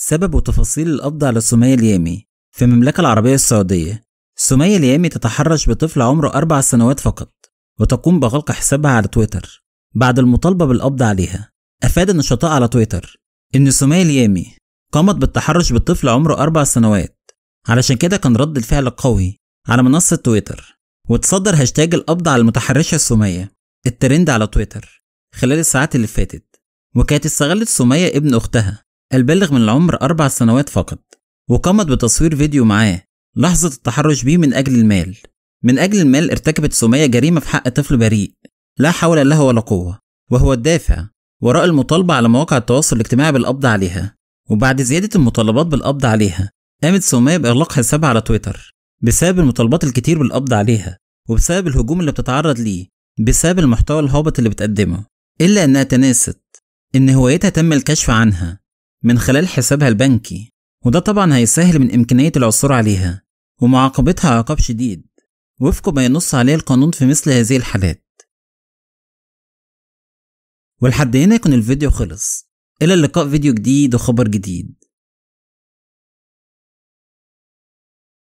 سبب وتفاصيل القبض على سمية اليامي في المملكة العربية السعودية سمية اليامي تتحرش بطفل عمره أربع سنوات فقط وتقوم بغلق حسابها على تويتر بعد المطالبة بالقبض عليها أفاد النشطاء على تويتر إن سمية اليامي قامت بالتحرش بالطفل عمره أربع سنوات علشان كده كان رد الفعل قوي على منصة تويتر وتصدر هاشتاج القبض على المتحرشة سمية الترند على تويتر خلال الساعات اللي فاتت وكانت استغلت سمية ابن أختها البالغ من العمر أربع سنوات فقط وقامت بتصوير فيديو معاه لحظة التحرش بيه من أجل المال من أجل المال ارتكبت سمية جريمة في حق طفل بريء لا حول له ولا قوة وهو الدافع وراء المطالبة على مواقع التواصل الاجتماعي بالقبض عليها وبعد زيادة المطالبات بالقبض عليها قامت سمية بإغلاق حسابها على تويتر بسبب المطالبات الكتير بالقبض عليها وبسبب الهجوم اللي بتتعرض ليه بسبب المحتوى الهابط اللي بتقدمه إلا إنها تناست إن هوايتها تم الكشف عنها من خلال حسابها البنكي وده طبعا هيسهل من إمكانية العثور عليها ومعاقبتها عقاب شديد وفق ما ينص عليه القانون في مثل هذه الحالات ولحد هنا يكون الفيديو خلص إلى اللقاء فيديو جديد وخبر جديد